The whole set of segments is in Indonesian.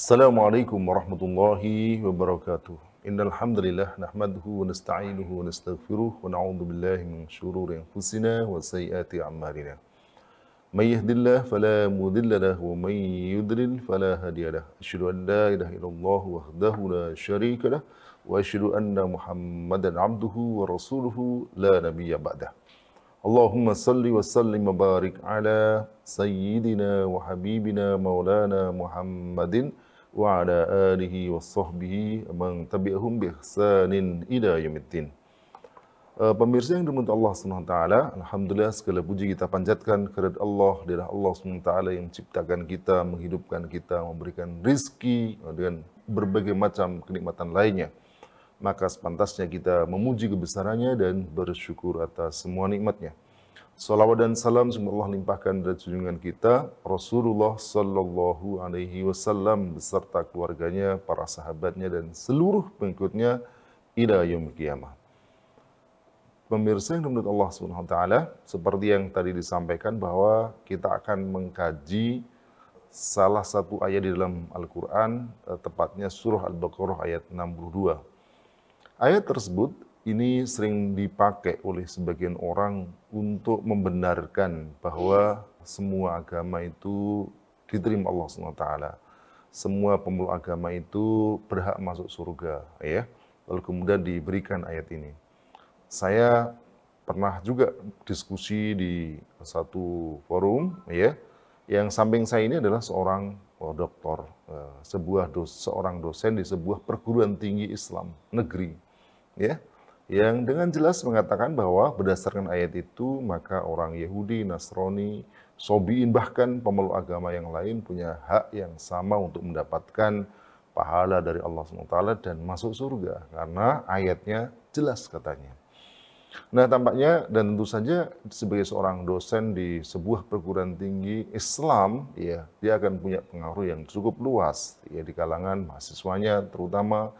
السلام عليكم ورحمة الله وبركاته إن الحمد لله نحمده ونستعينه ونستغفره ونعوذ بالله من شرور أنفسنا وسيئات أعمالنا من يهد الله فلا مضل له ومن يضلل فلا هادي له أشهد أن لا إله إلا الله وحده لا شريك له وأشهد أن محمدا عبده ورسوله لا نبي بعده اللهم صل وسلم وبارك على سيدنا وحبيبنا مولانا محمد وعلى آله وصحبه من تبعهم بإحسان إلى يوم الدين. Eh, pemirsa yang dimuliakan Allah SWT, Alhamdulillah segala puji kita panjatkan kepada Allah, daerah Allah SWT yang menciptakan kita, menghidupkan kita, memberikan rizki dengan berbagai macam kenikmatan lainnya. Maka sepantasnya kita memuji kebesarannya dan bersyukur atas semua nikmatnya. Salawat dan salam semoga Allah limpahkan dari junjungan kita Rasulullah Sallallahu Alaihi Wasallam beserta keluarganya, para sahabatnya dan seluruh pengikutnya ila yaumil qiyamah. Pemirsa yang dimuliakan Allah Subhanahu wa taala, seperti yang tadi disampaikan bahwa kita akan mengkaji salah satu ayat di dalam Al-Qur'an, tepatnya surah Al-Baqarah ayat 62. Ayat tersebut ini sering dipakai oleh sebagian orang untuk membenarkan bahwa semua agama itu diterima Allah SWT. Semua pemeluk agama itu berhak masuk surga, ya. Lalu kemudian diberikan ayat ini. Saya pernah juga diskusi di satu forum, ya. Yang samping saya ini adalah seorang oh, doktor, eh, sebuah dos, seorang dosen di sebuah perguruan tinggi Islam negeri, ya yang dengan jelas mengatakan bahwa berdasarkan ayat itu maka orang Yahudi, Nasrani, Sobiin bahkan pemeluk agama yang lain punya hak yang sama untuk mendapatkan pahala dari Allah SWT dan masuk surga karena ayatnya jelas katanya. Nah tampaknya dan tentu saja sebagai seorang dosen di sebuah perguruan tinggi Islam ya dia akan punya pengaruh yang cukup luas ya di kalangan mahasiswanya terutama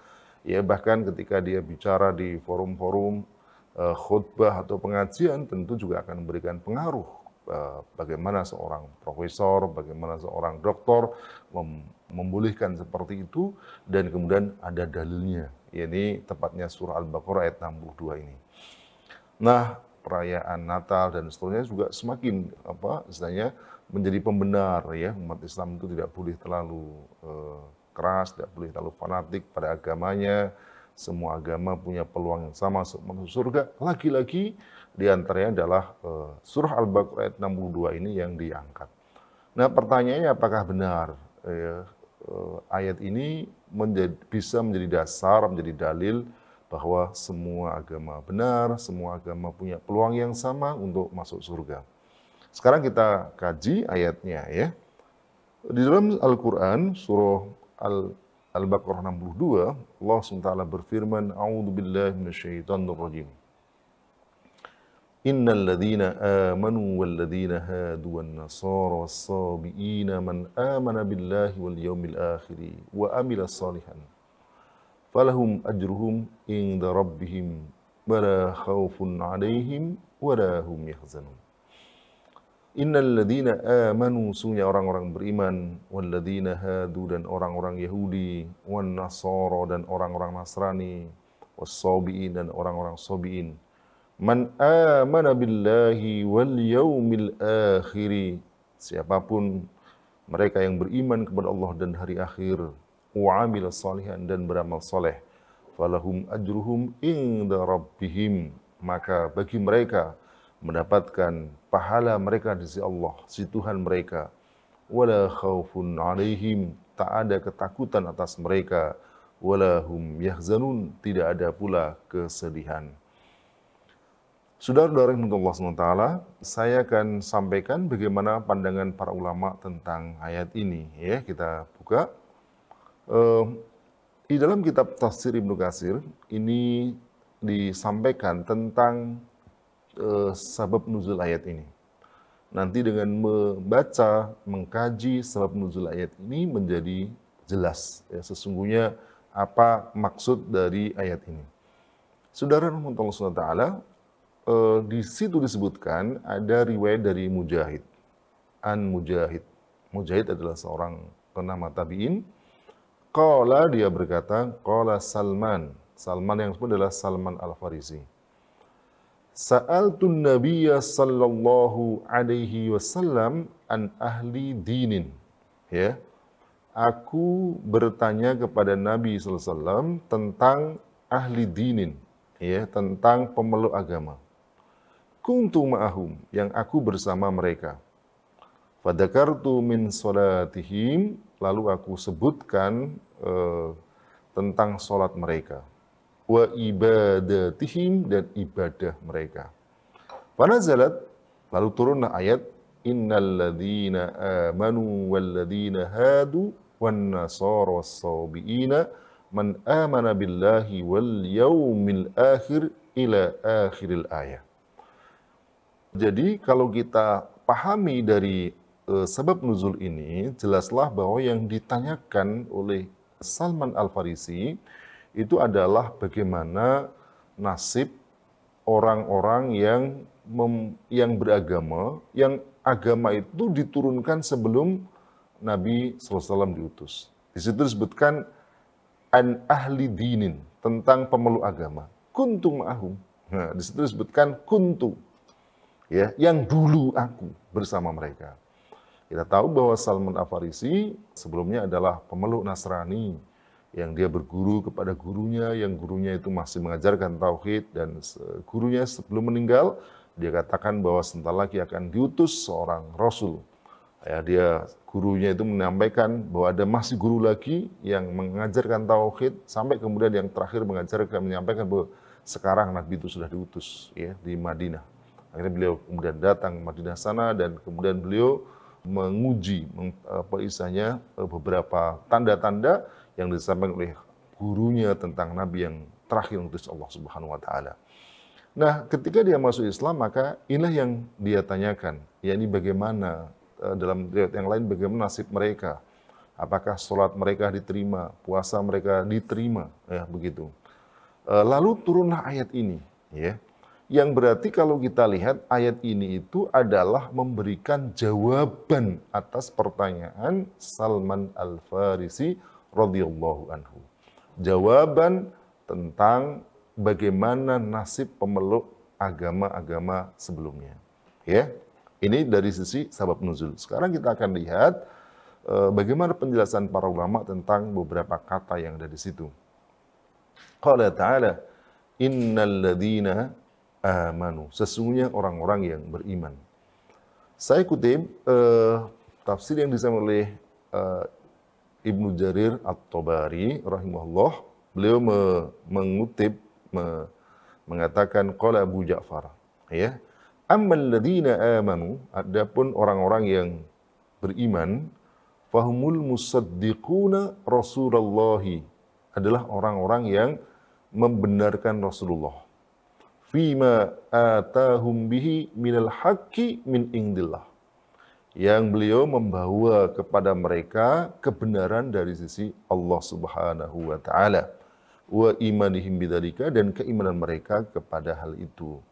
Ya bahkan ketika dia bicara di forum-forum eh, khutbah atau pengajian tentu juga akan memberikan pengaruh eh, bagaimana seorang profesor, bagaimana seorang doktor mem membolehkan seperti itu dan kemudian ada dalilnya. Ya, ini tepatnya surah Al-Baqarah ayat 62 ini. Nah, perayaan Natal dan seterusnya juga semakin apa istilahnya menjadi pembenar ya umat Islam itu tidak boleh terlalu eh, keras, tidak boleh terlalu fanatik pada agamanya. Semua agama punya peluang yang sama untuk masuk surga. Lagi-lagi diantaranya adalah eh, surah Al-Baqarah ayat 62 ini yang diangkat. Nah, pertanyaannya apakah benar eh, eh, ayat ini menjadi, bisa menjadi dasar, menjadi dalil bahwa semua agama benar, semua agama punya peluang yang sama untuk masuk surga. Sekarang kita kaji ayatnya ya. Di dalam Al-Quran, surah Al-Baqarah 62, Allah SWT berfirman, A'udhu billahi minasyaitanir rajim. إن الذين آمنوا والذين هادوا والنصارى والصابئين من آمن بالله واليوم الآخر وأمل صالحا فلهم أجرهم عند ربهم ولا خوف عليهم ولا هم يحزنون Innaladina amanu sunya orang-orang beriman, walladzina hadu dan orang-orang Yahudi, wan nasoro dan orang-orang Nasrani, wassabiin dan orang-orang Sobiin, Man amana billahi wal yaumil akhiri. Siapapun mereka yang beriman kepada Allah dan hari akhir, wa salihan dan beramal soleh. Falahum ajruhum inda rabbihim. Maka bagi mereka, mendapatkan pahala mereka di sisi Allah, si Tuhan mereka. Wala khaufun alaihim, tak ada ketakutan atas mereka. Wala hum yahzanun, tidak ada pula kesedihan. Saudara-saudara yang Allah SWT, saya akan sampaikan bagaimana pandangan para ulama tentang ayat ini. Ya, kita buka. Uh, di dalam kitab Tafsir Ibnu Kasir, ini disampaikan tentang uh, sabab nuzul ayat ini. Nanti dengan membaca, mengkaji sebab nuzul ayat ini menjadi jelas ya, sesungguhnya apa maksud dari ayat ini. Saudara Rahmatullah SWT, eh, di situ disebutkan ada riwayat dari Mujahid. An Mujahid. Mujahid adalah seorang penama tabi'in. Qala dia berkata, Qala Salman. Salman yang sebut adalah Salman Al-Farisi Sa'altun nabiyya sallallahu alaihi wasallam an ahli dinin. Ya. Aku bertanya kepada Nabi sallallahu tentang ahli dinin, ya, tentang pemeluk agama. Kuntu ma'ahum yang aku bersama mereka. Fadakartu min salatihim lalu aku sebutkan uh, tentang salat mereka wa ibadatihim dan ibadah mereka. Fanazalat lalu turunlah ayat innalladzina amanu walladzina hadu wan nasara was-sabiina man amana billahi wal yaumil akhir ila akhiril ayat. Jadi kalau kita pahami dari e, sebab nuzul ini jelaslah bahwa yang ditanyakan oleh Salman Al-Farisi itu adalah bagaimana nasib orang-orang yang mem, yang beragama, yang agama itu diturunkan sebelum Nabi SAW diutus. Di situ disebutkan an ahli dinin tentang pemeluk agama. Kuntu ma'ahum. Nah, di situ disebutkan kuntu. Ya, yang dulu aku bersama mereka. Kita tahu bahwa Salman Afarisi sebelumnya adalah pemeluk Nasrani yang dia berguru kepada gurunya, yang gurunya itu masih mengajarkan tauhid dan gurunya sebelum meninggal dia katakan bahwa sebentar lagi akan diutus seorang rasul. Ya, dia gurunya itu menyampaikan bahwa ada masih guru lagi yang mengajarkan tauhid sampai kemudian yang terakhir mengajarkan menyampaikan bahwa sekarang Nabi itu sudah diutus ya di Madinah. Akhirnya beliau kemudian datang ke Madinah sana dan kemudian beliau menguji apa isanya beberapa tanda-tanda yang disampaikan oleh gurunya tentang Nabi yang terakhir untuk Allah Subhanahu wa taala. Nah, ketika dia masuk Islam maka inilah yang dia tanyakan, yakni bagaimana eh, dalam riwayat yang lain bagaimana nasib mereka? Apakah sholat mereka diterima, puasa mereka diterima, ya begitu. Eh, lalu turunlah ayat ini, ya. Yang berarti kalau kita lihat ayat ini itu adalah memberikan jawaban atas pertanyaan Salman Al Farisi radhiyallahu anhu. Jawaban tentang bagaimana nasib pemeluk agama-agama sebelumnya. Ya. Ini dari sisi sabab nuzul. Sekarang kita akan lihat e, bagaimana penjelasan para ulama tentang beberapa kata yang ada di situ. Qala ta'ala, "Innal amanu." Sesungguhnya orang-orang yang beriman. Saya kutip e, tafsir yang disampaikan oleh e, Ibnu Jarir At-Tabari rahimahullah beliau me mengutip me mengatakan qala Abu Ja'far ya ammal ladzina amanu adapun orang-orang yang beriman fahumul musaddiquna Rasulullahi adalah orang-orang yang membenarkan Rasulullah fima atahum bihi minal haqqi min indillah yang beliau membawa kepada mereka kebenaran dari sisi Allah Subhanahu wa taala wa imanihim bidzalika dan keimanan mereka kepada hal itu.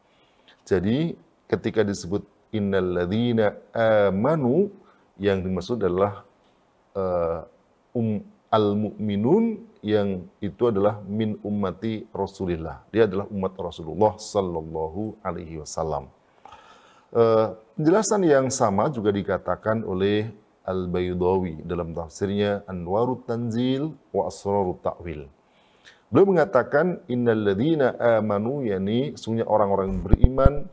Jadi ketika disebut innalladzina amanu yang dimaksud adalah uh, um al muminun yang itu adalah min ummati Rasulillah. Dia adalah umat Rasulullah sallallahu alaihi wasallam. Uh, penjelasan yang sama juga dikatakan oleh Al-Baydawi dalam tafsirnya Anwarut Tanzil wa Asrarut Ta'wil. Beliau mengatakan innalladzina amanu yani sungguh orang-orang beriman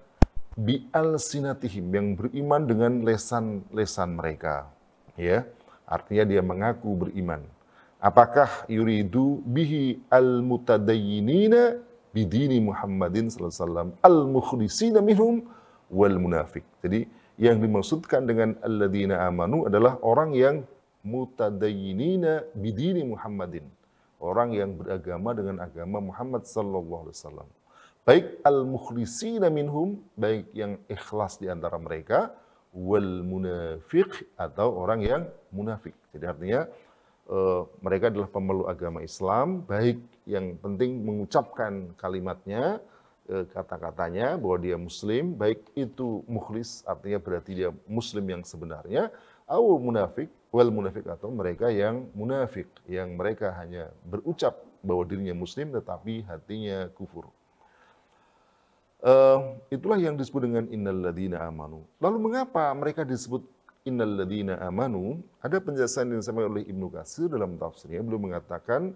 bi alsinatihim yang beriman dengan lesan-lesan mereka. Ya, artinya dia mengaku beriman. Apakah yuridu bihi al-mutadayyinina bidini Muhammadin sallallahu alaihi wasallam al-mukhlisina minhum wal munafik. Jadi yang dimaksudkan dengan alladzina amanu adalah orang yang mutadayyinina bidini Muhammadin. Orang yang beragama dengan agama Muhammad sallallahu alaihi wasallam. Baik al-mukhlisina minhum, baik yang ikhlas di antara mereka, wal munafiq atau orang yang munafik. Jadi artinya uh, mereka adalah pemeluk agama Islam, baik yang penting mengucapkan kalimatnya, kata-katanya bahwa dia muslim, baik itu mukhlis artinya berarti dia muslim yang sebenarnya, atau munafik, wal munafik atau mereka yang munafik, yang mereka hanya berucap bahwa dirinya muslim tetapi hatinya kufur. Uh, itulah yang disebut dengan innalladzina amanu. Lalu mengapa mereka disebut innalladzina amanu? Ada penjelasan yang disampaikan oleh Ibnu Katsir dalam tafsirnya, beliau mengatakan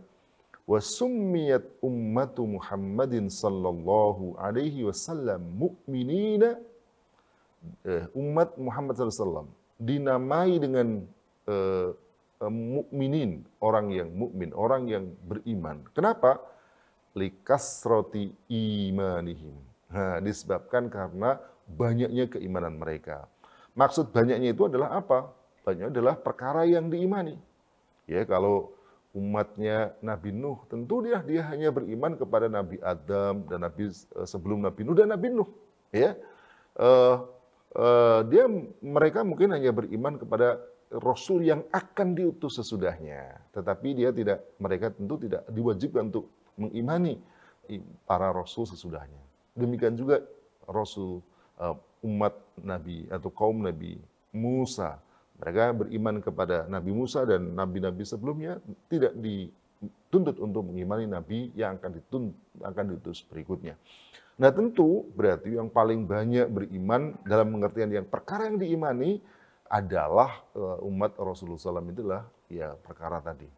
wa summiyat ummatu Muhammadin sallallahu alaihi wasallam mu'minina uh, umat Muhammad sallallahu dinamai dengan eh, eh, mukminin orang yang mukmin orang yang beriman kenapa likasroti imanihim nah, disebabkan karena banyaknya keimanan mereka maksud banyaknya itu adalah apa banyak adalah perkara yang diimani ya kalau umatnya Nabi Nuh. Tentu dia dia hanya beriman kepada Nabi Adam dan Nabi eh, sebelum Nabi Nuh dan Nabi Nuh. Ya, uh, uh, dia mereka mungkin hanya beriman kepada Rasul yang akan diutus sesudahnya. Tetapi dia tidak mereka tentu tidak diwajibkan untuk mengimani para Rasul sesudahnya. Demikian juga Rasul uh, umat Nabi atau kaum Nabi Musa mereka beriman kepada Nabi Musa dan nabi-nabi sebelumnya tidak dituntut untuk mengimani nabi yang akan dituntut akan dituntut berikutnya. Nah, tentu berarti yang paling banyak beriman dalam pengertian yang perkara yang diimani adalah eh, umat Rasulullah SAW itulah ya perkara tadi.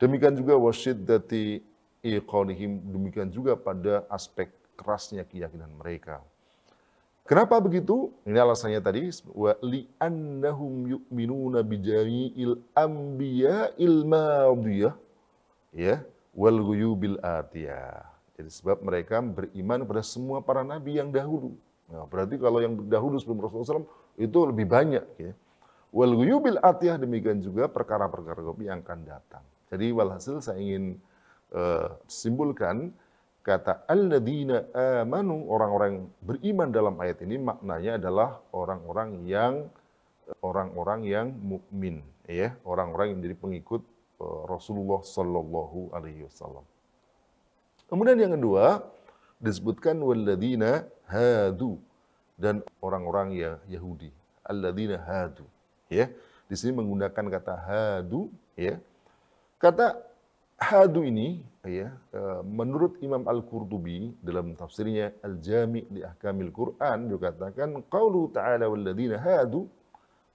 Demikian juga wasyiddati iqanihim, demikian juga pada aspek kerasnya keyakinan mereka. Kenapa begitu? Ini alasannya tadi wa li annahum yu'minuna bi jami'il anbiya'il madiyah ya wal guyubil atiyah. Jadi sebab mereka beriman pada semua para nabi yang dahulu. Nah, berarti kalau yang dahulu sebelum Rasulullah SAW itu lebih banyak ya. Wal guyubil atiyah demikian juga perkara-perkara yang akan datang. Jadi walhasil saya ingin uh, simpulkan Kata alladzina amanu, orang-orang beriman dalam ayat ini maknanya adalah orang-orang yang orang-orang yang mukmin, ya, orang-orang yang menjadi pengikut e, Rasulullah sallallahu alaihi wasallam. Kemudian yang kedua disebutkan walladzina hadu dan orang-orang ya Yahudi. Alladzina hadu, ya. Di sini menggunakan kata hadu, ya. Kata hadu ini ya eh, menurut Imam Al-Qurtubi dalam tafsirnya Al-Jami' li Ahkamil Quran dikatakan qaulu ta'ala walladzina hadu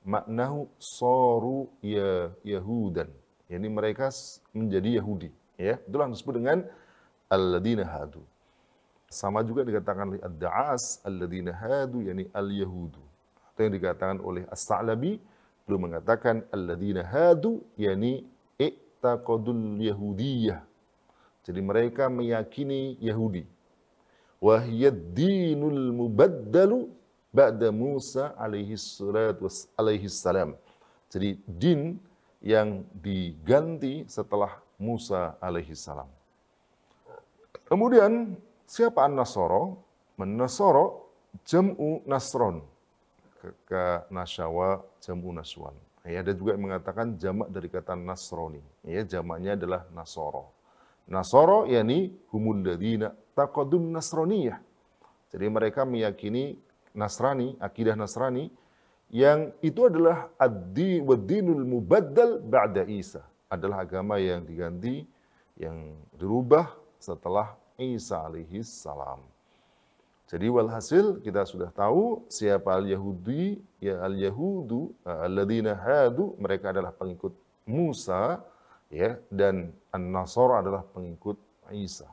maknahu saru ya yahudan yakni mereka menjadi Yahudi ya itulah disebut dengan alladzina hadu sama juga dikatakan oleh Ad-Da'as alladzina hadu yakni al-yahudu atau yang dikatakan oleh As-Sa'labi belum mengatakan alladzina hadu yakni i'taqadul yahudiyah. Jadi mereka meyakini Yahudi. Wahiyad dinul mubaddalu ba'da Musa alaihi alaihi salam. Jadi din yang diganti setelah Musa alaihi salam. Kemudian siapa An-Nasoro? Menasoro jam'u nasron. Ke, ke nasyawa jam'u naswan. Ya, ada juga yang mengatakan jamak dari kata nasroni. Ya, jamaknya adalah nasoro. Nasoro yakni humun humundadina taqadun nasroniyah. Jadi mereka meyakini Nasrani, akidah Nasrani, yang itu adalah addi wa dinul mubaddal ba'da Isa. Adalah agama yang diganti, yang dirubah setelah Isa alaihi salam. Jadi walhasil kita sudah tahu siapa al-Yahudi, ya al-Yahudu, eh, al hadu, mereka adalah pengikut Musa, ya, dan An-Nasr adalah pengikut Isa.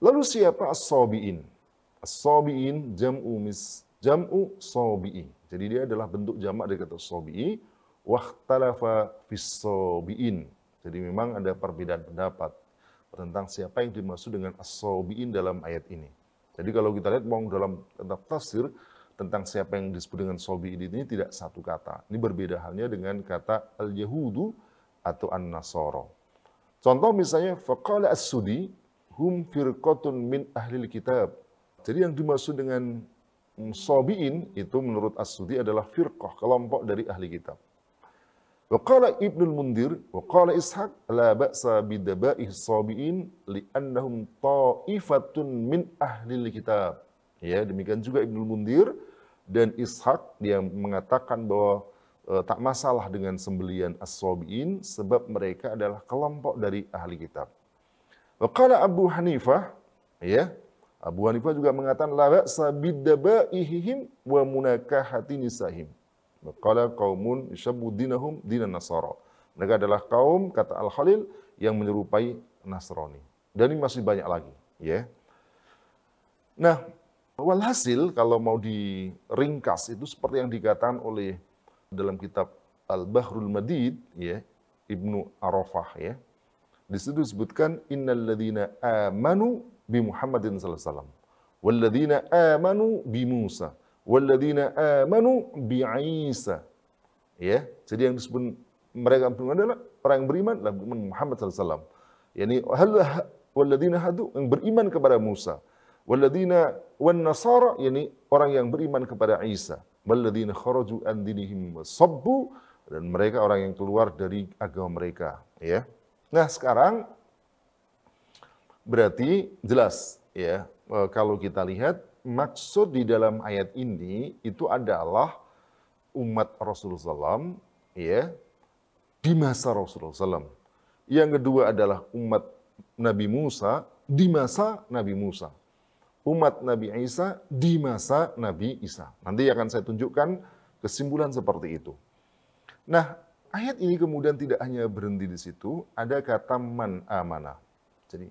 Lalu siapa as sobiin as sobiin jam'u mis jam'u sabi'i. Jadi dia adalah bentuk jamak dari kata sabi'i wahtalafa fis sobiin Jadi memang ada perbedaan pendapat tentang siapa yang dimaksud dengan as sobiin dalam ayat ini. Jadi kalau kita lihat mau dalam tentang tafsir tentang siapa yang disebut dengan sobi ini, ini tidak satu kata. Ini berbeda halnya dengan kata al-yahudu atau an-nasoro. Contoh misalnya faqala as-sudi hum firqatun min ahli kitab. Jadi yang dimaksud dengan sobiin itu menurut as-sudi adalah firqah, kelompok dari ahli kitab. Waqala Ibnul Mundir, waqala Ishaq, la ba'sa bidabaih sabi'in li'annahum ta'ifatun min ahli kitab. Ya, demikian juga Ibnul Mundir dan Ishaq dia mengatakan bahwa e, tak masalah dengan sembelian as-sabi'in sebab mereka adalah kelompok dari ahli kitab. Waqala Abu Hanifah, ya, Abu Hanifah juga mengatakan la ba'sa bidabaihihim wa munakahati nisahim. Qala qaumun yashabbu dinahum dinan nasara. Mereka adalah kaum kata Al Khalil yang menyerupai Nasrani. Dan ini masih banyak lagi, ya. Yeah. Nah, walhasil kalau mau diringkas itu seperti yang dikatakan oleh dalam kitab Al-Bahrul Madid, ya, yeah, Ibnu Arafah, ya. Yeah. Di situ disebutkan ladzina amanu bi Muhammadin sallallahu alaihi wasallam ladzina amanu bi Musa Walladzina amanu bi'isa. Ya, jadi yang disebut mereka beriman adalah orang yang beriman adalah Muhammad Wasallam. Yani hal walladzina hadu yang beriman kepada Musa. Walladzina wan nasara yani orang yang beriman kepada Isa. Walladzina kharaju an dinihim sabbu dan mereka orang yang keluar dari agama mereka, ya. Nah, sekarang berarti jelas ya e, kalau kita lihat maksud di dalam ayat ini itu adalah umat Rasulullah SAW, ya, di masa Rasulullah SAW. Yang kedua adalah umat Nabi Musa di masa Nabi Musa. Umat Nabi Isa di masa Nabi Isa. Nanti akan saya tunjukkan kesimpulan seperti itu. Nah, ayat ini kemudian tidak hanya berhenti di situ, ada kata man amana. Jadi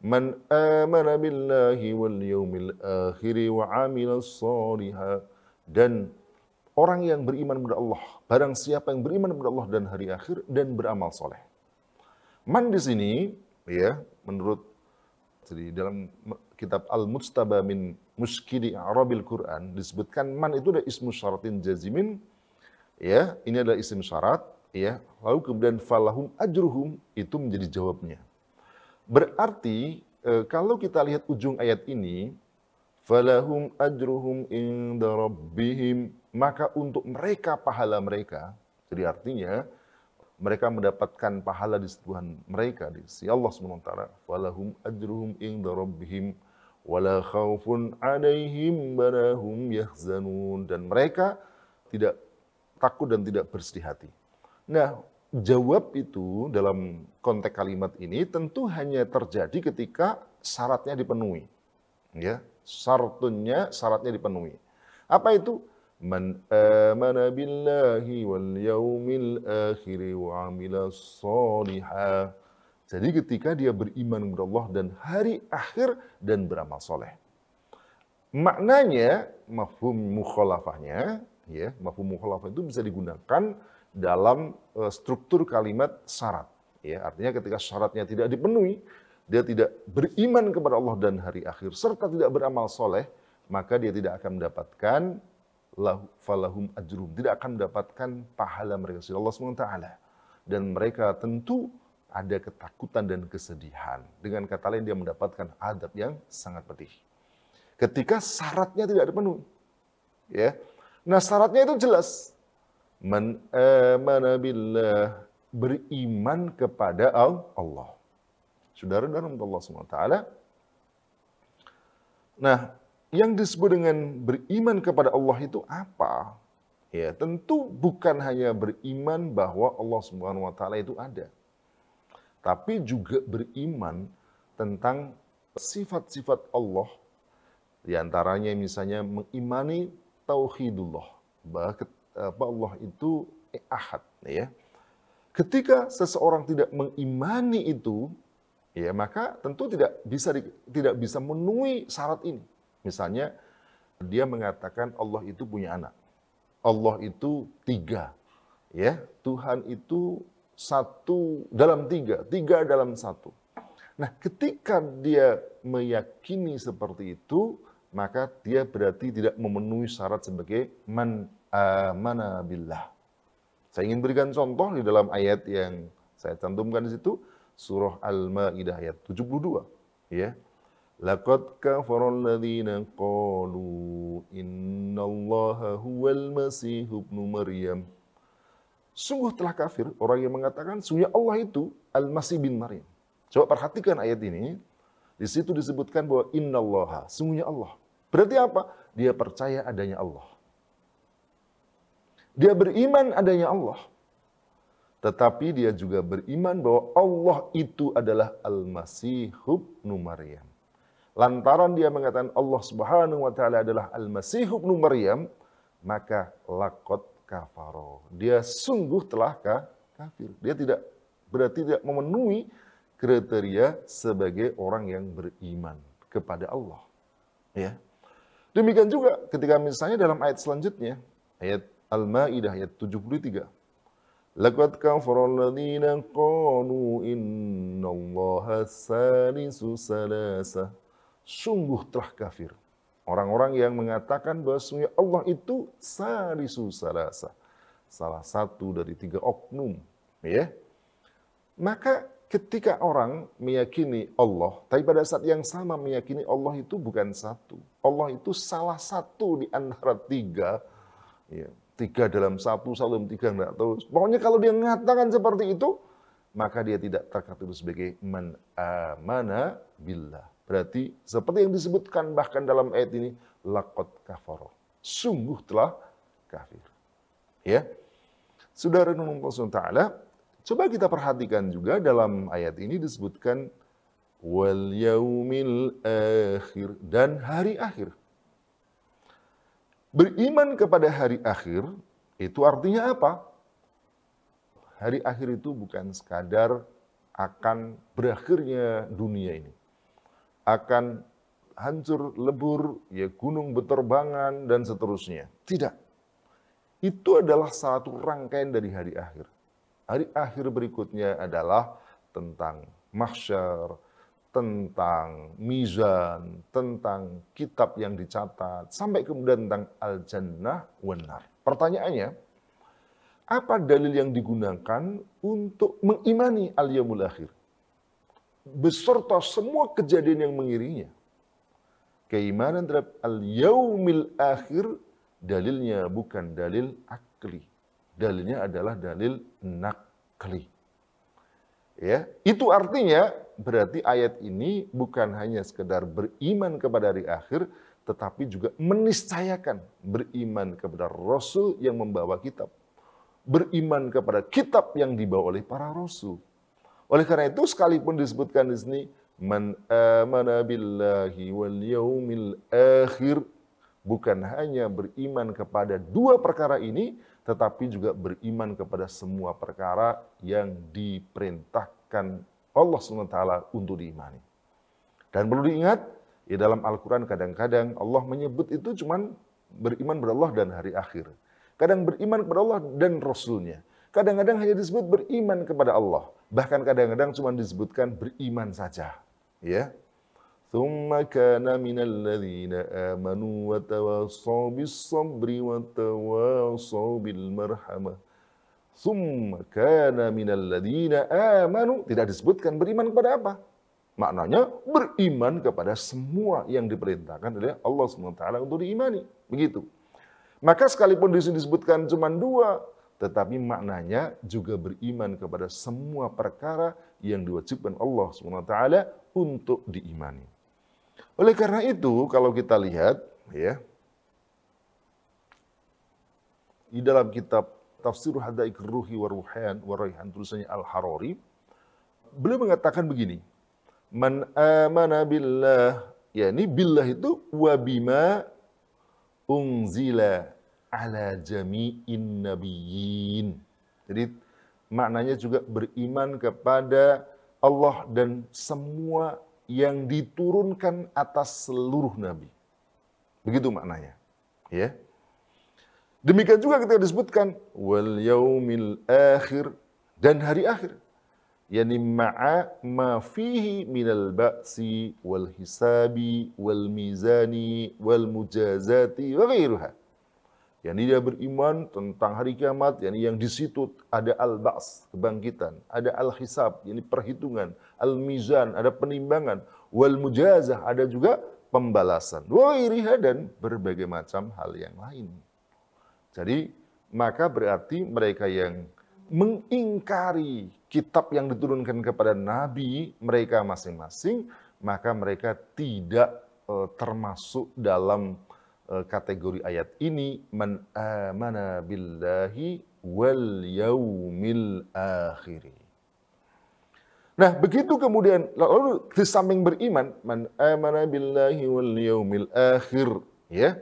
من آمن بالله wal yaumil akhiri wa amila salihah dan orang yang beriman kepada Allah, barang siapa yang beriman kepada Allah dan hari akhir dan beramal soleh. Man di sini, ya, menurut jadi dalam kitab al mustaba min Muskidi Arabil Quran disebutkan man itu ada ismu syaratin jazimin, ya, ini adalah isim syarat, ya, lalu kemudian falahum ajruhum itu menjadi jawabnya. Berarti e, kalau kita lihat ujung ayat ini, falahum ajruhum inda rabbihim, maka untuk mereka pahala mereka, jadi artinya mereka mendapatkan pahala di Tuhan mereka di sisi Allah SWT. Falahum ajruhum inda rabbihim wala khaufun alaihim barahum yahzanun dan mereka tidak takut dan tidak bersedih hati. Nah, jawab itu dalam konteks kalimat ini tentu hanya terjadi ketika syaratnya dipenuhi. Ya, syaratnya syaratnya dipenuhi. Apa itu? Man amana billahi wal yaumil akhir wa amila salihah. Jadi ketika dia beriman kepada Allah dan hari akhir dan beramal soleh. Maknanya, mafhum mukhalafahnya, ya, mafhum mukhalafah itu bisa digunakan dalam eh, struktur kalimat syarat. Ya, artinya ketika syaratnya tidak dipenuhi, dia tidak beriman kepada Allah dan hari akhir, serta tidak beramal soleh, maka dia tidak akan mendapatkan falahum ajrum, tidak akan mendapatkan pahala mereka. Allah SWT. Dan mereka tentu ada ketakutan dan kesedihan. Dengan kata lain dia mendapatkan adab yang sangat pedih. Ketika syaratnya tidak dipenuhi. Ya. Nah syaratnya itu jelas. Man amana billah. Beriman kepada Allah. Saudara dalam Allah Nah, yang disebut dengan beriman kepada Allah itu apa? Ya, tentu bukan hanya beriman bahwa Allah Subhanahu wa taala itu ada. Tapi juga beriman tentang sifat-sifat Allah di antaranya misalnya mengimani tauhidullah, apa eh, Allah itu ahad ya. Ketika seseorang tidak mengimani itu, ya maka tentu tidak bisa di, tidak bisa memenuhi syarat ini. Misalnya dia mengatakan Allah itu punya anak. Allah itu tiga. Ya, Tuhan itu satu dalam tiga, tiga dalam satu. Nah, ketika dia meyakini seperti itu, maka dia berarti tidak memenuhi syarat sebagai man amana billah. Saya ingin berikan contoh di dalam ayat yang saya cantumkan di situ surah Al-Maidah ayat 72 ya. Laqad kafara alladziina qalu innallaha huwal masiih ibnu Maryam. Sungguh telah kafir orang yang mengatakan sungguh Allah itu Al-Masih bin Maryam. Coba perhatikan ayat ini. Di situ disebutkan bahwa innallaha, sungguhnya Allah. Berarti apa? Dia percaya adanya Allah. Dia beriman adanya Allah. Tetapi dia juga beriman bahwa Allah itu adalah Al-Masih ibn Maryam. Lantaran dia mengatakan Allah Subhanahu wa taala adalah Al-Masih ibn Maryam, maka lakot kafaro. Dia sungguh telah kafir. Dia tidak berarti tidak memenuhi kriteria sebagai orang yang beriman kepada Allah. Ya. Demikian juga ketika misalnya dalam ayat selanjutnya, ayat Al-Maidah ayat 73. Laqad kafara alladziina qalu innallaha salisu salasa. Sungguh telah kafir orang-orang yang mengatakan bahwa sungguh Allah itu salisu salasa. Salah satu dari tiga oknum, ya. Maka ketika orang meyakini Allah, tapi pada saat yang sama meyakini Allah itu bukan satu. Allah itu salah satu di antara tiga. Ya tiga dalam satu, satu dalam tiga, enggak tahu. Pokoknya kalau dia mengatakan seperti itu, maka dia tidak terkategori sebagai man amana billah. Berarti seperti yang disebutkan bahkan dalam ayat ini, lakot kafaro. Sungguh telah kafir. Ya. Saudara Nunung Ta'ala, coba kita perhatikan juga dalam ayat ini disebutkan wal yaumil akhir dan hari akhir. Beriman kepada hari akhir itu artinya apa? Hari akhir itu bukan sekadar akan berakhirnya dunia ini. Akan hancur lebur, ya gunung beterbangan dan seterusnya. Tidak. Itu adalah satu rangkaian dari hari akhir. Hari akhir berikutnya adalah tentang mahsyar, tentang mizan, tentang kitab yang dicatat, sampai kemudian tentang al-jannah wanar. Pertanyaannya, apa dalil yang digunakan untuk mengimani al-yamul akhir? Beserta semua kejadian yang mengiringinya? Keimanan terhadap al-yaumil akhir, dalilnya bukan dalil akli. Dalilnya adalah dalil nakli. Ya, itu artinya berarti ayat ini bukan hanya sekedar beriman kepada hari akhir, tetapi juga meniscayakan beriman kepada Rasul yang membawa kitab. Beriman kepada kitab yang dibawa oleh para Rasul. Oleh karena itu, sekalipun disebutkan di sini, Man amana billahi wal yaumil akhir, bukan hanya beriman kepada dua perkara ini, tetapi juga beriman kepada semua perkara yang diperintahkan Allah SWT untuk diimani. Dan perlu diingat, ya dalam Al-Quran kadang-kadang Allah menyebut itu cuma beriman kepada Allah dan hari akhir. Kadang beriman kepada Allah dan Rasulnya. Kadang-kadang hanya disebut beriman kepada Allah. Bahkan kadang-kadang cuma disebutkan beriman saja. Ya, ثم كان من الذين آمنوا وتواصوا بالصبر وتواصوا بالمرحمة Summa kana minalladzina amanu. Tidak disebutkan beriman kepada apa? Maknanya beriman kepada semua yang diperintahkan oleh Allah SWT untuk diimani. Begitu. Maka sekalipun disini disebutkan cuma dua, tetapi maknanya juga beriman kepada semua perkara yang diwajibkan Allah SWT untuk diimani. Oleh karena itu, kalau kita lihat ya di dalam kitab Tafsir Hadaik Ruhi wa Ruhan wa Raihan tulisannya Al-Harari. Beliau mengatakan begini, Man amana billah, yakni billah itu wa bima unzila ala jami'in nabiyyin. Jadi maknanya juga beriman kepada Allah dan semua yang diturunkan atas seluruh nabi. Begitu maknanya. Ya. Demikian juga ketika disebutkan wal yaumil akhir dan hari akhir. Yani ma'a ma fihi minal ba'si wal hisabi wal mizani wal mujazati wa ghairuha. Yani dia beriman tentang hari kiamat, yani yang di situ ada al-ba's, kebangkitan, ada al-hisab, yani perhitungan, al-mizan, ada penimbangan, wal mujazah, ada juga pembalasan. Wa dan berbagai macam hal yang lain. Jadi maka berarti mereka yang mengingkari kitab yang diturunkan kepada nabi mereka masing-masing, maka mereka tidak eh, termasuk dalam eh, kategori ayat ini man amana billahi wal yaumil akhiri. Nah, begitu kemudian lalu di samping beriman man amana billahi wal yaumil akhir ya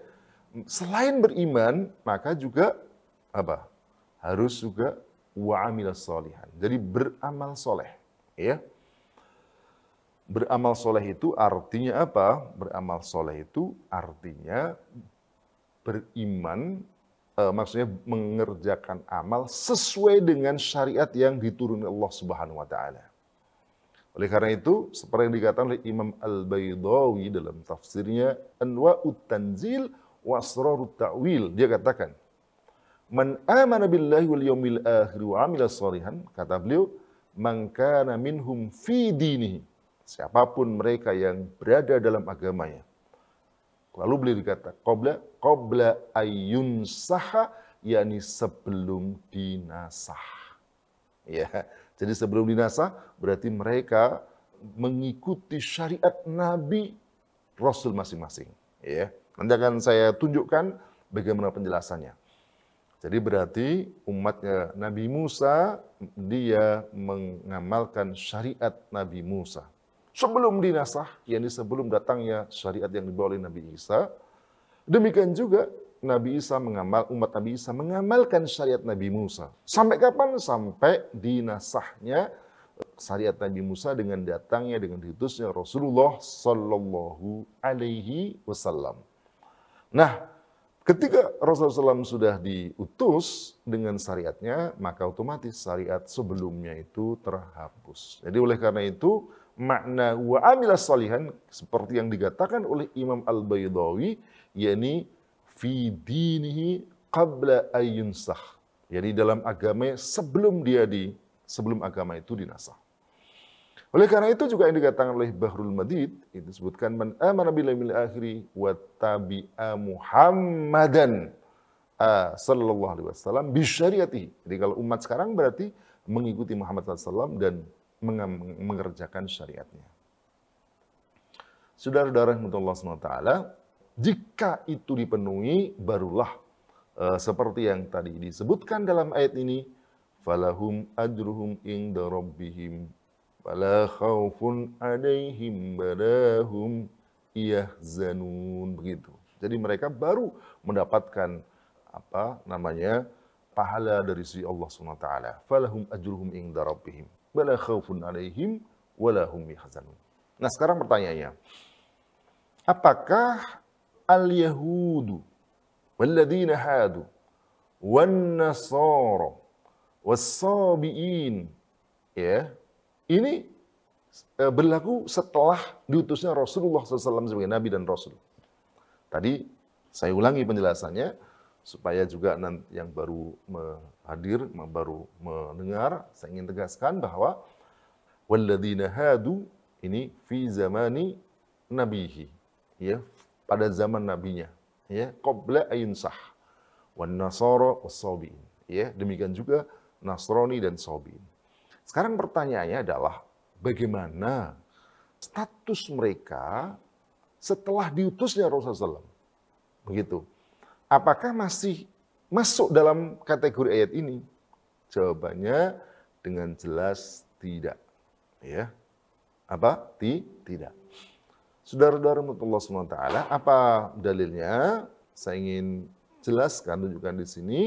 selain beriman, maka juga apa? Harus juga wa'amil solihan. Jadi beramal soleh. Ya. Beramal soleh itu artinya apa? Beramal soleh itu artinya beriman, e, maksudnya mengerjakan amal sesuai dengan syariat yang diturunkan Allah Subhanahu wa Ta'ala. Oleh karena itu, seperti yang dikatakan oleh Imam Al-Baydawi dalam tafsirnya, anwa Tanzil wa asrarut ta'wil. Dia katakan, Man amana billahi wal yawmil akhir wa amila salihan, kata beliau, man kana minhum fi dinihi. Siapapun mereka yang berada dalam agamanya. Lalu beliau berkata, qabla qabla ayyun saha yakni sebelum dinasah. Ya. Jadi sebelum dinasah berarti mereka mengikuti syariat nabi rasul masing-masing, ya. Nanti akan saya tunjukkan bagaimana penjelasannya. Jadi berarti umatnya Nabi Musa, dia mengamalkan syariat Nabi Musa. Sebelum dinasah, yakni sebelum datangnya syariat yang dibawa oleh Nabi Isa. Demikian juga Nabi Isa mengamal, umat Nabi Isa mengamalkan syariat Nabi Musa. Sampai kapan? Sampai dinasahnya syariat Nabi Musa dengan datangnya, dengan ditusnya Rasulullah Sallallahu Alaihi Wasallam. Nah, ketika Rasulullah SAW sudah diutus dengan syariatnya, maka otomatis syariat sebelumnya itu terhapus. Jadi oleh karena itu, makna wa salihan seperti yang dikatakan oleh Imam Al-Baydawi yakni fi dinihi qabla ayyunsah. Jadi dalam agama sebelum dia di sebelum agama itu dinasah. Oleh karena itu juga yang dikatakan oleh Bahrul Madid itu disebutkan man amana bil yaumil akhiri wa tabi'a Muhammadan uh, sallallahu alaihi wasallam bi syariati. Jadi kalau umat sekarang berarti mengikuti Muhammad sallallahu dan mengerjakan syariatnya. Saudara-saudara yang Allah SWT, jika itu dipenuhi, barulah uh, seperti yang tadi disebutkan dalam ayat ini, falahum ajruhum inda rabbihim Fala khaufun alaihim balahum yahzanun begitu. Jadi mereka baru mendapatkan apa namanya pahala dari sisi Allah Subhanahu wa taala. Falahum ajruhum inda rabbihim. Bala khaufun alaihim wala hum yahzanun. Nah, sekarang pertanyaannya. Apakah al-yahudu ladina hadu, wan Nasara, was sabiin ya ini e, berlaku setelah diutusnya Rasulullah SAW sebagai Nabi dan Rasul. Tadi saya ulangi penjelasannya supaya juga yang baru hadir, baru mendengar, saya ingin tegaskan bahwa walladzina hadu ini fi zamani nabihi ya pada zaman nabinya ya qabla ayunsah wan nasara ya demikian juga nasrani dan sobin. Sekarang pertanyaannya adalah bagaimana status mereka setelah diutusnya Rasulullah SAW. Begitu. Apakah masih masuk dalam kategori ayat ini? Jawabannya dengan jelas tidak. Ya. Apa? Ti, tidak. Saudara-saudara Allah SWT, apa dalilnya? Saya ingin jelaskan, tunjukkan di sini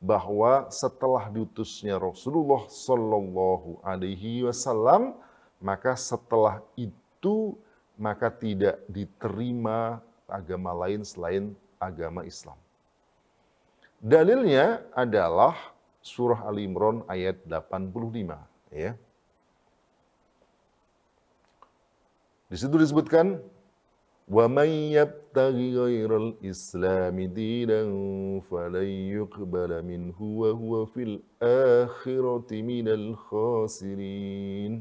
bahwa setelah diutusnya Rasulullah Shallallahu Alaihi Wasallam maka setelah itu maka tidak diterima agama lain selain agama Islam. Dalilnya adalah surah Al Imran ayat 85 ya. Di situ disebutkan وَمَنْ يَبْتَغِ غَيْرَ الْإِسْلَامِ دِينًا فَلَنْ يُقْبَلَ مِنْهُ وَهُوَ فِي الْآخِرَةِ مِنَ الْخَاسِرِينَ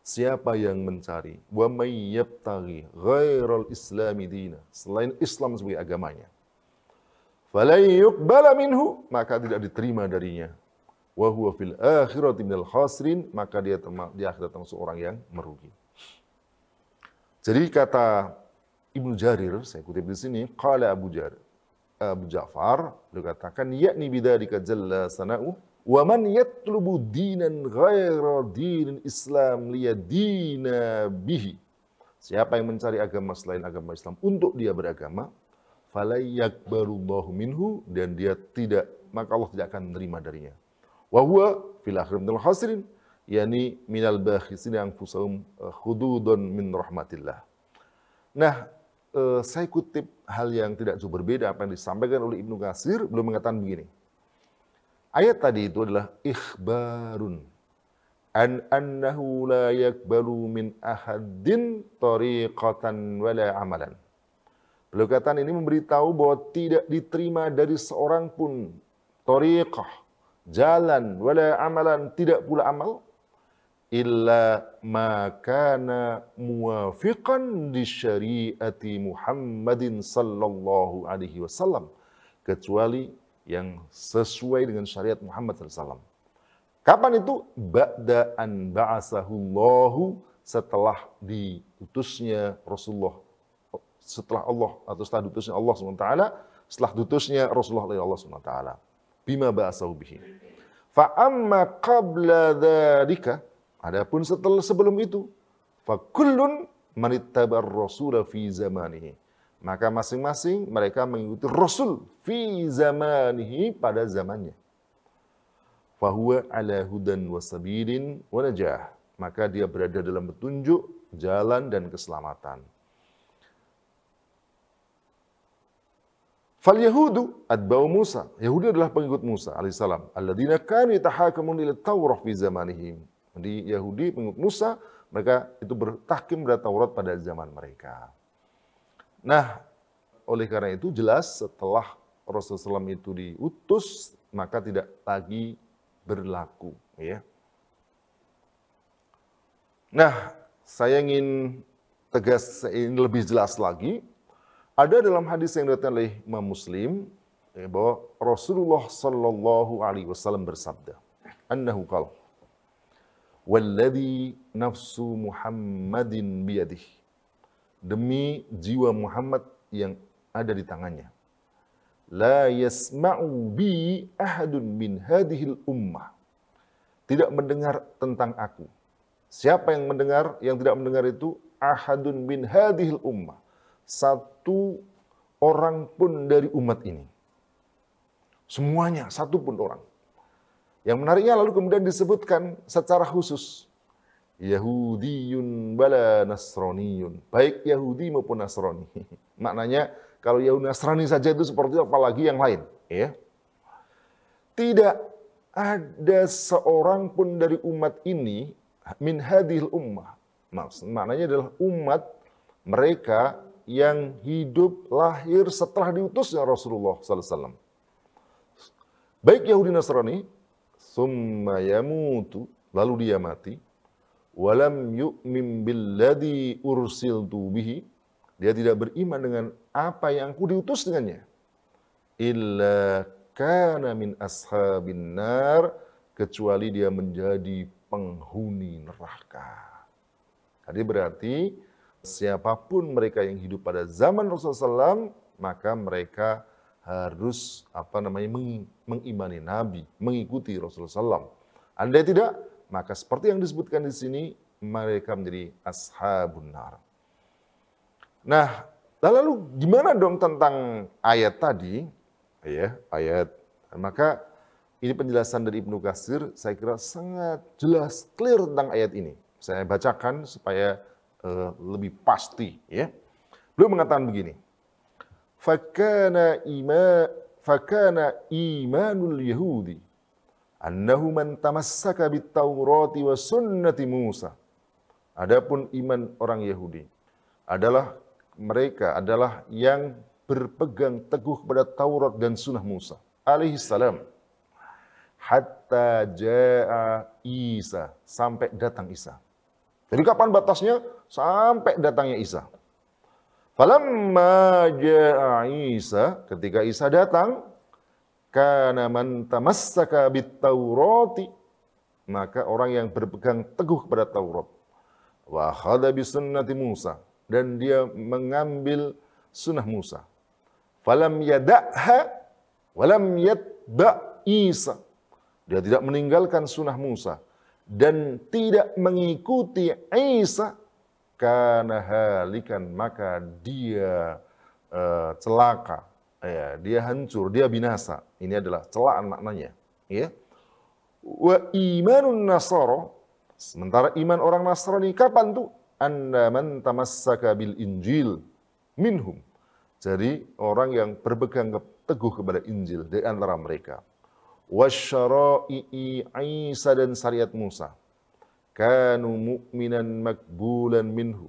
Siapa yang mencari وَمَنْ يَبْتَغِ غَيْرَ الْإِسْلَامِ دِينًا Selain Islam sebagai agamanya فَلَنْ يُقْبَلَ مِنْهُ Maka tidak diterima darinya وَهُوَ فِي الْآخِرَةِ مِنَ الْخَاسِرِينَ Maka dia, dia akhirnya datang seorang yang merugi. Jadi kata Ibnu Jarir, saya kutip di sini, qala Abu Jarir. Abu Ja'far katakan, yakni bidzalika jalla sana'u wa man yatlubu dinan ghaira dinin Islam liyadina bihi. Siapa yang mencari agama selain agama Islam untuk dia beragama, falayakbarullahu minhu dan dia tidak maka Allah tidak akan menerima darinya. Wa huwa fil akhir minal khasirin yakni minal bakhisin yang fusahum eh, khududun min rahmatillah. Nah, Eh, saya kutip hal yang tidak jauh berbeda apa yang disampaikan oleh Ibnu Kasir belum mengatakan begini. Ayat tadi itu adalah ikhbarun an annahu la yakbalu min ahadin tariqatan wala amalan. Beliau katakan ini memberitahu bahwa tidak diterima dari seorang pun tariqah, jalan, wala amalan, tidak pula amal, illa ma kana muwafiqan di syariati Muhammadin sallallahu alaihi wasallam kecuali yang sesuai dengan syariat Muhammad SAW. Kapan itu? Ba'da an ba'asahullahu setelah diutusnya Rasulullah setelah Allah atau setelah diutusnya Allah SWT setelah diutusnya Rasulullah oleh Allah SWT bima ba'asahu bihi fa'amma qabla dhalika Adapun setelah sebelum itu, fakulun manittabar rasul fi zamanihi. Maka masing-masing mereka mengikuti Rasul fi zamanihi pada zamannya. Fahuwa ala hudan wa wasabilin wa najah. Maka dia berada dalam petunjuk, jalan dan keselamatan. Fal Yahudu atba'u Musa. Yahudi adalah pengikut Musa alaihissalam. Alladzina kanu yatahakamun ila Taurah fi zamanihim di Yahudi, pengikut Musa, mereka itu bertahkim pada Taurat pada zaman mereka. Nah, oleh karena itu jelas setelah Rasulullah SAW itu diutus, maka tidak lagi berlaku. Ya. Nah, saya ingin tegas, ingin lebih jelas lagi. Ada dalam hadis yang datang oleh Imam Muslim, ya, bahwa Rasulullah Sallallahu Alaihi Wasallam bersabda, "Annahu kalau Walladhi nafsu Muhammadin biyadih. Demi jiwa Muhammad yang ada di tangannya. La yasma'u bi ahadun min hadihil ummah. Tidak mendengar tentang aku. Siapa yang mendengar, yang tidak mendengar itu ahadun min hadihil ummah. Satu orang pun dari umat ini. Semuanya, satu pun orang. Yang menariknya lalu kemudian disebutkan secara khusus. Yahudiyun bala Nasroniyun. Baik Yahudi maupun Nasrani. Maknanya kalau Yahudi Nasrani saja itu seperti apa lagi yang lain. Ya. Tidak ada seorang pun dari umat ini min hadil ummah. Maksud, maknanya adalah umat mereka yang hidup lahir setelah diutusnya Rasulullah SAW. Baik Yahudi Nasrani summa yamutu, lalu dia mati, walam yu'min billadhi ursiltu bihi, dia tidak beriman dengan apa yang ku diutus dengannya. Illa kana min ashabin nar, kecuali dia menjadi penghuni neraka. Jadi berarti siapapun mereka yang hidup pada zaman Rasulullah SAW, maka mereka harus apa namanya meng, mengimani Nabi, mengikuti Rasulullah SAW. Anda tidak, maka seperti yang disebutkan di sini, mereka menjadi ashabun nar. Nah, lalu gimana dong tentang ayat tadi? Ya, ayat. Maka ini penjelasan dari Ibnu Kasir, saya kira sangat jelas, clear tentang ayat ini. Saya bacakan supaya uh, lebih pasti. Ya, Beliau mengatakan begini, fakana ima fakana imanul yahudi annahu man tamassaka bitaurati wa sunnati Musa. Adapun iman orang Yahudi adalah mereka adalah yang berpegang teguh pada Taurat dan Sunnah Musa alaihi salam hatta jaa Isa sampai datang Isa. Jadi kapan batasnya? Sampai datangnya Isa. Falamma ja'a Isa, ketika Isa datang, kana man tamassaka bit maka orang yang berpegang teguh kepada Taurat. Wa khada bi Musa dan dia mengambil sunnah Musa. Falam yada'ha walam yatba Isa. Dia tidak meninggalkan sunnah Musa dan tidak mengikuti Isa kana halikan maka dia uh, celaka ya dia hancur dia binasa ini adalah celaan maknanya ya wa imanun nasara sementara iman orang Nasrani kapan tuh anda man tamassaka bil injil minhum jadi orang yang berpegang teguh kepada Injil di antara mereka wasyara'i Isa dan syariat Musa kanu mu'minan makbulan minhu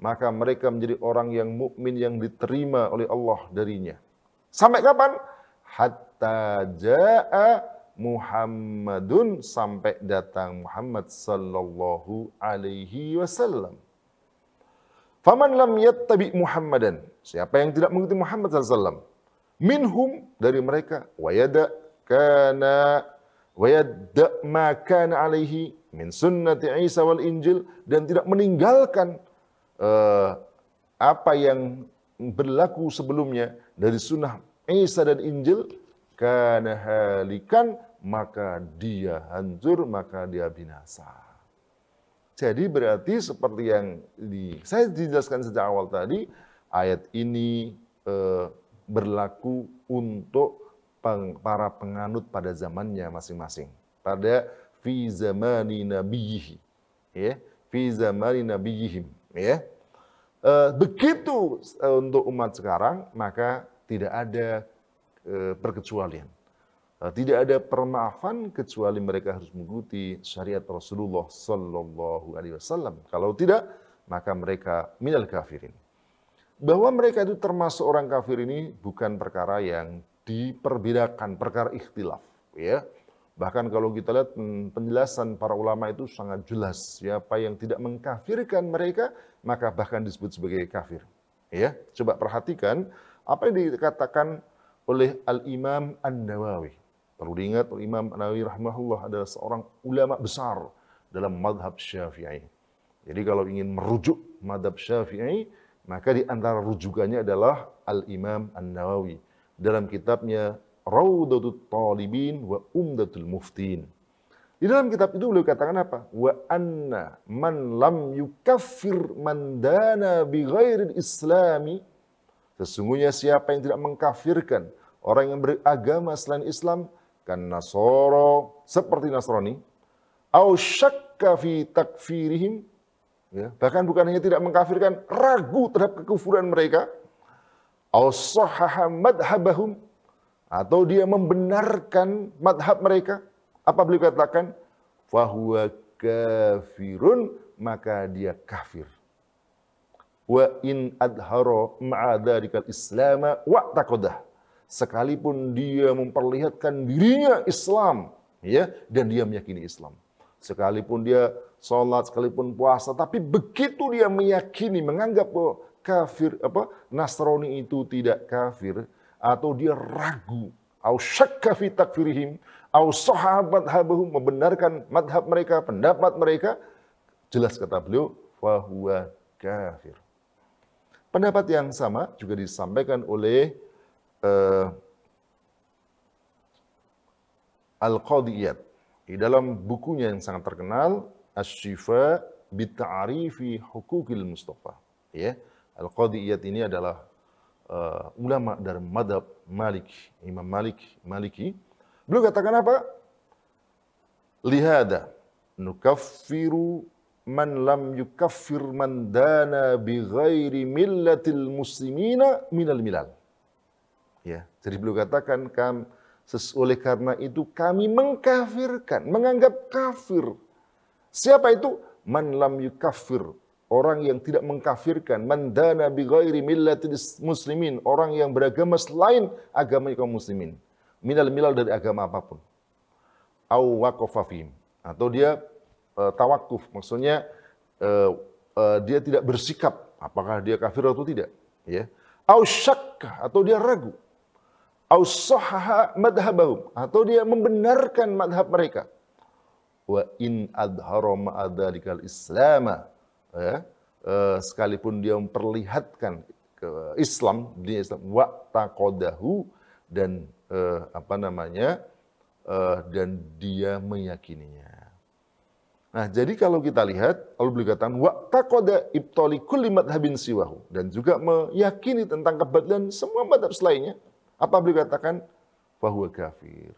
maka mereka menjadi orang yang mukmin yang diterima oleh Allah darinya sampai kapan hatta jaa Muhammadun sampai datang Muhammad sallallahu alaihi wasallam Faman lam yattabi Muhammadan. Siapa yang tidak mengikuti Muhammad SAW. Minhum dari mereka. Wayada kana wayada ma kana alaihi min sunnati Isa wal Injil dan tidak meninggalkan uh, apa yang berlaku sebelumnya dari sunnah Isa dan Injil karena halikan maka dia hancur maka dia binasa. Jadi berarti seperti yang di, saya dijelaskan sejak awal tadi ayat ini e, berlaku untuk peng, para penganut pada zamannya masing-masing pada fi zamani nabiyhi ya fi zamani nabiyhim ya uh, begitu eh, untuk umat sekarang maka tidak ada uh, perkecualian tidak ada permaafan kecuali mereka harus mengikuti syariat Rasulullah Sallallahu Alaihi Wasallam. Kalau tidak, maka mereka minal kafirin. Bahwa mereka itu termasuk orang kafir ini bukan perkara yang diperbedakan, perkara ikhtilaf. Ya, Bahkan kalau kita lihat hmm, penjelasan para ulama itu sangat jelas. Siapa yang tidak mengkafirkan mereka, maka bahkan disebut sebagai kafir. Ya, coba perhatikan apa yang dikatakan oleh Al-Imam An-Nawawi. Perlu diingat al Imam An-Nawawi rahimahullah adalah seorang ulama besar dalam madhab syafi'i. Jadi kalau ingin merujuk madhab syafi'i, maka di antara rujukannya adalah Al-Imam An-Nawawi. Dalam kitabnya Raudatul Talibin wa Umdatul Muftin. Di dalam kitab itu beliau katakan apa? Wa anna man lam yukaffir man dana bi ghairil islami. Sesungguhnya siapa yang tidak mengkafirkan orang yang beragama selain Islam, kan nasoro, seperti Nasrani, au syakka fi takfirihim, ya, bahkan bukan hanya tidak mengkafirkan, ragu terhadap kekufuran mereka, au sahaha madhabahum, atau dia membenarkan madhab mereka, apa beliau katakan? Fahuwa kafirun, maka dia kafir. Wa in adharo ma'adharikal islama wa Sekalipun dia memperlihatkan dirinya Islam, ya, dan dia meyakini Islam. Sekalipun dia sholat, sekalipun puasa, tapi begitu dia meyakini, menganggap bahwa kafir apa Nasrani itu tidak kafir, atau dia ragu au syakka fi takfirihim au sahabat habahum membenarkan madhab mereka, pendapat mereka, jelas kata beliau, huwa kafir. Pendapat yang sama juga disampaikan oleh uh, Al-Qadiyat. Di dalam bukunya yang sangat terkenal, Asyifa Bita'arifi Hukukil Mustafa. Ya, Al-Qadiyat ini adalah uh, ulama dari madhab Malik, Imam Malik, Maliki. Beliau katakan apa? Lihada nukaffiru man lam yukaffir man dana bi ghairi millatil muslimina minal milal. Ya, jadi beliau katakan kam oleh karena itu kami mengkafirkan, menganggap kafir. Siapa itu? Man lam yukafir orang yang tidak mengkafirkan, mandana bi ghairi millatil muslimin, orang yang beragama selain agama kaum muslimin. Minal milal dari agama apapun. Au waqafa atau dia uh, eh, tawakuf, maksudnya uh, uh, dia tidak bersikap apakah dia kafir atau tidak, ya. Au syakka atau dia ragu. Au sahaha madhhabahum atau dia membenarkan madhab mereka. Wa in adhara ma'adzalikal islama ya, eh, sekalipun dia memperlihatkan ke Islam, dia Islam, wa taqadahu dan eh, apa namanya eh, dan dia meyakininya. Nah, jadi kalau kita lihat, Allah berkata katakan, wa taqada ibtali kulli madhabin siwahu. Dan juga meyakini tentang kebatilan semua madhab selainnya. Apa beliau katakan? Bahwa kafir.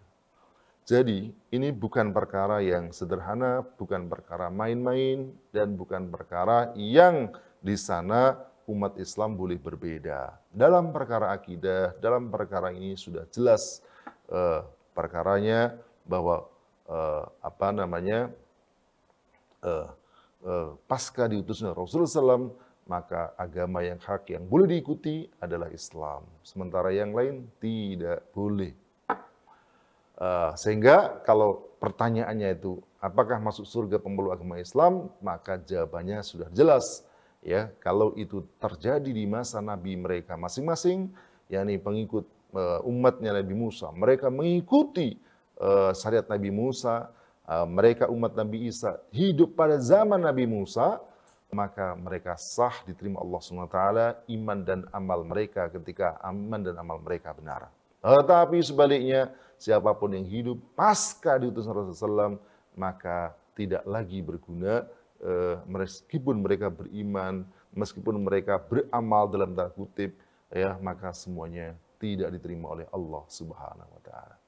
Jadi, ini bukan perkara yang sederhana, bukan perkara main-main, dan bukan perkara yang di sana umat Islam boleh berbeda. Dalam perkara akidah, dalam perkara ini sudah jelas eh, perkaranya bahwa eh, apa namanya eh, eh, pasca diutusnya Rasulullah SAW, maka agama yang hak yang boleh diikuti adalah Islam. Sementara yang lain tidak boleh. Uh, sehingga kalau pertanyaannya itu apakah masuk surga pemeluk agama Islam, maka jawabannya sudah jelas. Ya, kalau itu terjadi di masa Nabi mereka masing-masing, yakni pengikut uh, umatnya Nabi Musa, mereka mengikuti uh, syariat Nabi Musa, uh, mereka umat Nabi Isa hidup pada zaman Nabi Musa, maka mereka sah diterima Allah SWT, iman dan amal mereka ketika aman dan amal mereka benar. Tetapi sebaliknya, siapapun yang hidup pasca diutus Rasulullah SAW, maka tidak lagi berguna eh, meskipun mereka beriman, meskipun mereka beramal dalam tanda kutip, ya maka semuanya tidak diterima oleh Allah Subhanahu wa taala.